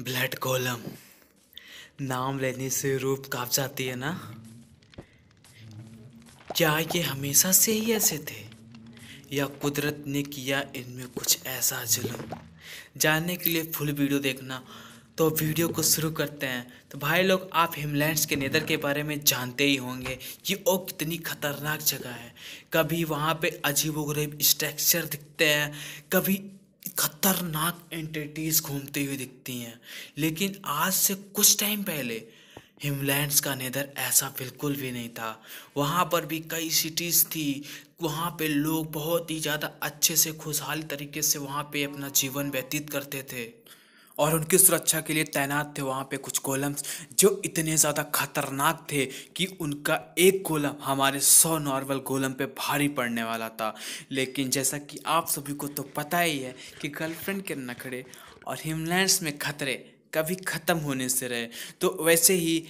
blood column नाम लेने से रूप काप जाती है ना क्या ये हमेशा से ही ऐसे थे या कुदरत ने किया इनमें कुछ ऐसा जुलम जानने के लिए फुल वीडियो देखना तो वीडियो को शुरू करते हैं तो भाई लोग आप हिमलैंड्स के नेदर के बारे में जानते ही होंगे कि वो कितनी खतरनाक जगह है कभी वहाँ पे अजीबोगरीब स्ट्रक्चर दिखते हैं कभी खतरनाक एंटिटीज़ घूमती हुई दिखती हैं लेकिन आज से कुछ टाइम पहले हिमलैंड्स का नेदर ऐसा बिल्कुल भी नहीं था वहाँ पर भी कई सिटीज़ थी वहाँ पे लोग बहुत ही ज़्यादा अच्छे से खुशहाल तरीके से वहाँ पे अपना जीवन व्यतीत करते थे और उनकी सुरक्षा के लिए तैनात थे वहाँ पे कुछ गोलम्स जो इतने ज़्यादा खतरनाक थे कि उनका एक गोलम हमारे सौ नॉर्मल गोलम पे भारी पड़ने वाला था लेकिन जैसा कि आप सभी को तो पता ही है कि गर्लफ्रेंड के नखड़े और हिमलैंड्स में खतरे कभी ख़त्म होने से रहे तो वैसे ही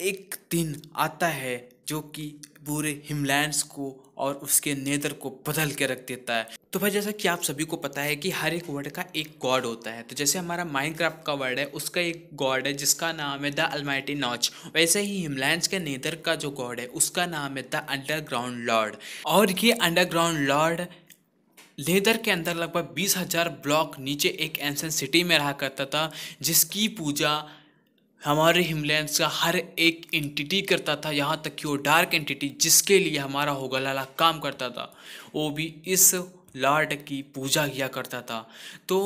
एक दिन आता है जो कि पूरे हिमलैंड्स को और उसके नेदर को बदल के रख देता है तो भाई जैसा कि आप सभी को पता है कि हर एक वर्ड का एक गॉड होता है तो जैसे हमारा माइनक्राफ्ट का वर्ड है उसका एक गॉड है जिसका नाम है द अलमाइटी नॉच वैसे ही हिमलैंड के नेदर का जो गॉड है उसका नाम है द अंडरग्राउंड लॉर्ड और ये अंडरग्राउंड लॉर्ड लेदर के अंदर लगभग बीस हजार ब्लॉक नीचे एक एंसन सिटी में रहा करता था जिसकी पूजा हमारे हिमलैंड का हर एक एंटिटी करता था यहाँ तक कि वो डार्क एंटिटी जिसके लिए हमारा लाला काम करता था वो भी इस लॉर्ड की पूजा किया करता था तो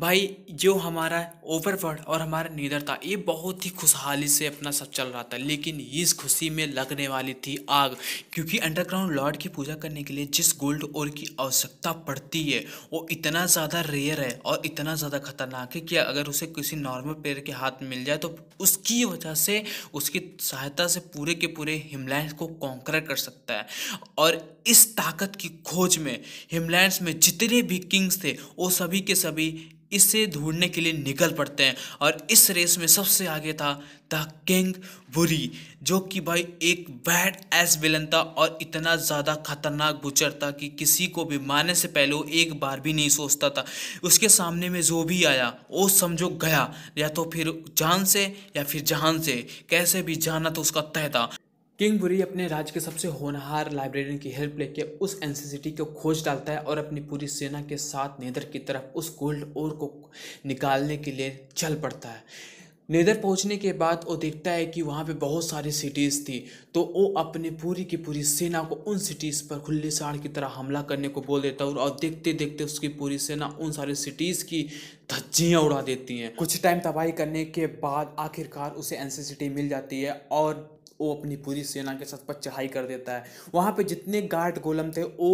भाई जो हमारा ओवरवर्ड और हमारा नीदर था ये बहुत ही खुशहाली से अपना सब चल रहा था लेकिन इस खुशी में लगने वाली थी आग क्योंकि अंडरग्राउंड लॉर्ड की पूजा करने के लिए जिस गोल्ड और की आवश्यकता पड़ती है वो इतना ज़्यादा रेयर है और इतना ज़्यादा खतरनाक है कि अगर उसे किसी नॉर्मल प्लेयर के हाथ मिल जाए तो उसकी वजह से उसकी सहायता से पूरे के पूरे हिमलैंड को कॉन्कर कर सकता है और इस ताकत की खोज में हिमलैंड फ्रांस में जितने भी किंग्स थे वो सभी के सभी इसे ढूंढने के लिए निकल पड़ते हैं और इस रेस में सबसे आगे था द किंग बुरी जो कि भाई एक बैड एस विलन था और इतना ज़्यादा खतरनाक बुचर था कि किसी को भी मारने से पहले वो एक बार भी नहीं सोचता था उसके सामने में जो भी आया वो समझो गया या तो फिर जान से या फिर जहान से कैसे भी जाना तो उसका तय था किंग बुरी अपने राज्य के सबसे होनहार लाइब्रेरियन की हेल्प लेके उस एनसीसीटी को खोज डालता है और अपनी पूरी सेना के साथ नेदर की तरफ उस गोल्ड ओर को निकालने के लिए चल पड़ता है नेदर पहुंचने के बाद वो देखता है कि वहाँ पे बहुत सारी सिटीज़ थी तो वो अपने पूरी की पूरी सेना को उन सिटीज़ पर खुले साड़ की तरह हमला करने को बोल देता है और देखते देखते उसकी पूरी सेना उन सारी सिटीज़ की धज्जियाँ उड़ा देती हैं कुछ टाइम तबाही करने के बाद आखिरकार उसे एन मिल जाती है और वो अपनी पूरी सेना के साथ पर चढ़ाई कर देता है वहाँ पे जितने गार्ड गोलम थे वो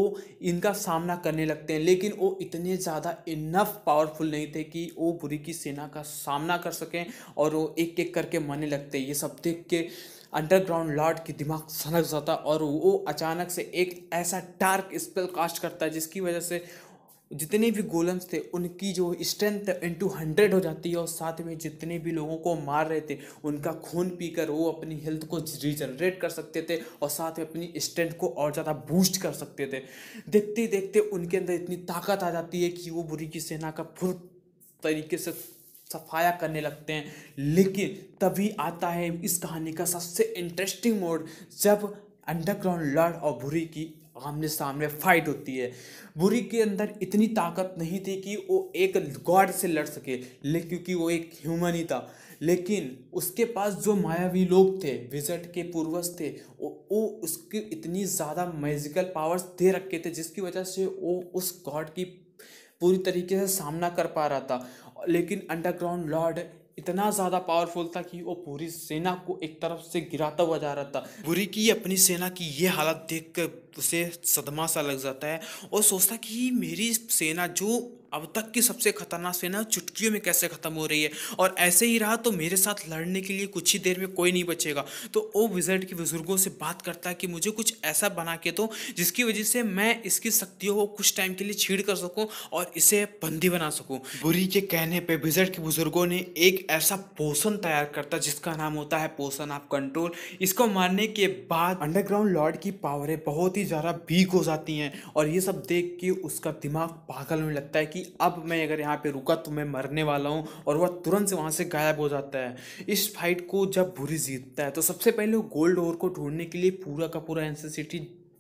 इनका सामना करने लगते हैं लेकिन वो इतने ज़्यादा इनफ पावरफुल नहीं थे कि वो बुरी की सेना का सामना कर सकें और वो एक एक करके मरने लगते ये सब देख के अंडरग्राउंड लॉर्ड की दिमाग सनक जाता और वो अचानक से एक ऐसा डार्क स्पेल कास्ट करता है जिसकी वजह से जितने भी गोलम्स थे उनकी जो स्ट्रेंथ इंटू हंड्रेड हो जाती है और साथ में जितने भी लोगों को मार रहे थे उनका खून पीकर वो अपनी हेल्थ को रिजनरेट कर सकते थे और साथ में अपनी स्ट्रेंथ को और ज़्यादा बूस्ट कर सकते थे देखते देखते उनके अंदर इतनी ताकत आ जाती है कि वो बुरी की सेना का फुल तरीके से सफाया करने लगते हैं लेकिन तभी आता है इस कहानी का सबसे इंटरेस्टिंग मोड जब अंडरग्राउंड लॉर्ड और बुरी की आमने सामने फाइट होती है बुरी के अंदर इतनी ताकत नहीं थी कि वो एक गॉड से लड़ सके ले क्योंकि वो एक ह्यूमन ही था लेकिन उसके पास जो मायावी लोग थे विजट के पूर्वज थे वो, वो उसकी इतनी ज़्यादा मैजिकल पावर्स दे रखे थे जिसकी वजह से वो उस गॉड की पूरी तरीके से सामना कर पा रहा था लेकिन अंडरग्राउंड लॉर्ड इतना ज़्यादा पावरफुल था कि वो पूरी सेना को एक तरफ से गिराता हुआ जा रहा था बुरी की अपनी सेना की ये हालत देख कर उसे सदमा सा लग जाता है और सोचता कि मेरी सेना जो अब तक की सबसे खतरनाक सेना चुटकियों में कैसे ख़त्म हो रही है और ऐसे ही रहा तो मेरे साथ लड़ने के लिए कुछ ही देर में कोई नहीं बचेगा तो वो विजर्ड के बुज़ुर्गों से बात करता है कि मुझे कुछ ऐसा बना के दो जिसकी वजह से मैं इसकी शक्तियों को कुछ टाइम के लिए छीड़ कर सकूँ और इसे बंदी बना सकूँ बुरी के कहने पर विजर्ड के बुज़ुर्गों ने एक ऐसा पोषण तैयार करता जिसका नाम होता है पोषण ऑफ कंट्रोल इसको मारने के बाद अंडरग्राउंड लॉर्ड की पावरें बहुत ही इतनी ज़्यादा वीक हो जाती हैं और ये सब देख के उसका दिमाग पागल होने लगता है कि अब मैं अगर यहाँ पे रुका तो मैं मरने वाला हूँ और वह तुरंत से वहाँ से गायब हो जाता है इस फाइट को जब बुरी जीतता है तो सबसे पहले वो गोल्ड ओर को ढूंढने के लिए पूरा का पूरा एन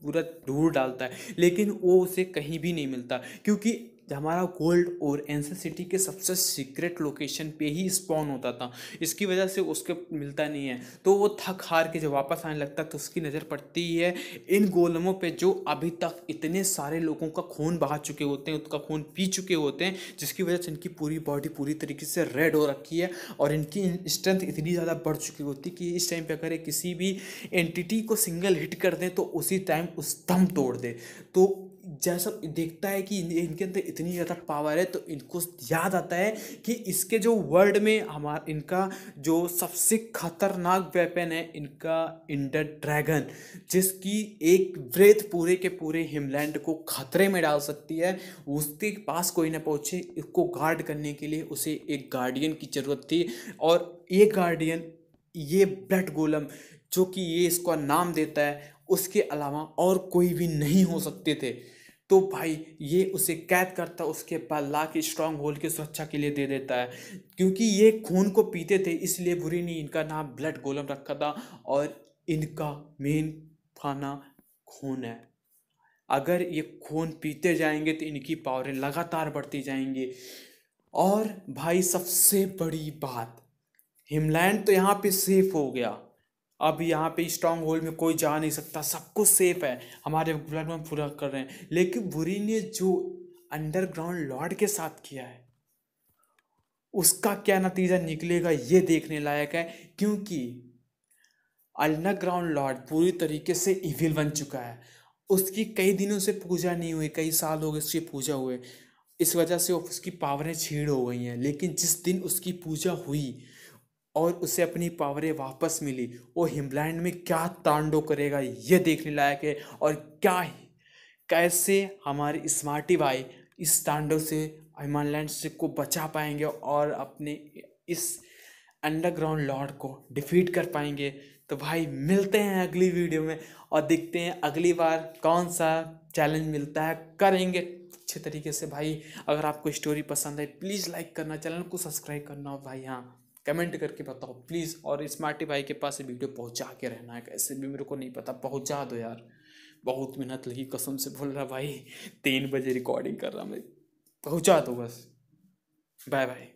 पूरा ढूंढ डालता है लेकिन वो उसे कहीं भी नहीं मिलता क्योंकि हमारा गोल्ड और एंसर सिटी के सबसे सीक्रेट लोकेशन पे ही स्पॉन होता था इसकी वजह से उसके मिलता नहीं है तो वो थक हार के जब वापस आने लगता तो उसकी नज़र पड़ती है इन गोलमों पे जो अभी तक इतने सारे लोगों का खून बहा चुके होते हैं उसका खून पी चुके होते हैं जिसकी वजह से इनकी पूरी बॉडी पूरी तरीके से रेड हो रखी है और इनकी स्ट्रेंथ इतनी ज़्यादा बढ़ चुकी होती है कि इस टाइम पर अगर किसी भी एंटिटी को सिंगल हिट कर दें तो उसी टाइम उस दम तोड़ दे तो जैसा देखता है कि इनके अंदर इतनी ज़्यादा पावर है तो इनको याद आता है कि इसके जो वर्ल्ड में हमार इनका जो सबसे खतरनाक वेपन है इनका इंडर ड्रैगन जिसकी एक ब्रेथ पूरे के पूरे हिमलैंड को खतरे में डाल सकती है उसके पास कोई ना पहुँचे इसको गार्ड करने के लिए उसे एक गार्डियन की ज़रूरत थी और ये गार्डियन ये ब्लड गोलम जो कि ये इसका नाम देता है उसके अलावा और कोई भी नहीं हो सकते थे तो भाई ये उसे कैद करता उसके बाद ला के स्ट्रॉन्ग होल्ड की सुरक्षा के लिए दे देता है क्योंकि ये खून को पीते थे इसलिए बुरी ने इनका नाम ब्लड गोलम रखा था और इनका मेन खाना खून है अगर ये खून पीते जाएंगे तो इनकी पावरें लगातार बढ़ती जाएंगी और भाई सबसे बड़ी बात हिमलैंड तो यहाँ पे सेफ हो गया अब यहाँ पे स्ट्रांग होल में कोई जा नहीं सकता सब कुछ सेफ है हमारे में पूरा कर रहे हैं लेकिन बुरी ने जो अंडरग्राउंड लॉर्ड के साथ किया है उसका क्या नतीजा निकलेगा ये देखने लायक है क्योंकि अंडरग्राउंड लॉर्ड पूरी तरीके से इविल बन चुका है उसकी कई दिनों से पूजा नहीं हुई कई साल हो गए उसकी पूजा हुए इस वजह से उसकी पावरें छीड़ हो गई हैं लेकिन जिस दिन उसकी पूजा हुई और उसे अपनी पावरें वापस मिली वो हिमलैंड में क्या तांडव करेगा ये देखने लायक है और क्या कैसे हमारे स्मार्टी भाई इस तांडव से हिमालैंड से को बचा पाएंगे और अपने इस अंडरग्राउंड लॉर्ड को डिफीट कर पाएंगे तो भाई मिलते हैं अगली वीडियो में और देखते हैं अगली बार कौन सा चैलेंज मिलता है करेंगे अच्छे तरीके से भाई अगर आपको स्टोरी पसंद है प्लीज़ लाइक करना चैनल को सब्सक्राइब करना भाई हाँ कमेंट करके बताओ प्लीज़ और स्मार्टी भाई के पास ये वीडियो पहुंचा के रहना है कैसे भी मेरे को नहीं पता पहुंचा दो यार बहुत मेहनत लगी कसम से बोल रहा भाई तीन बजे रिकॉर्डिंग कर रहा मैं पहुंचा दो बस बाय बाय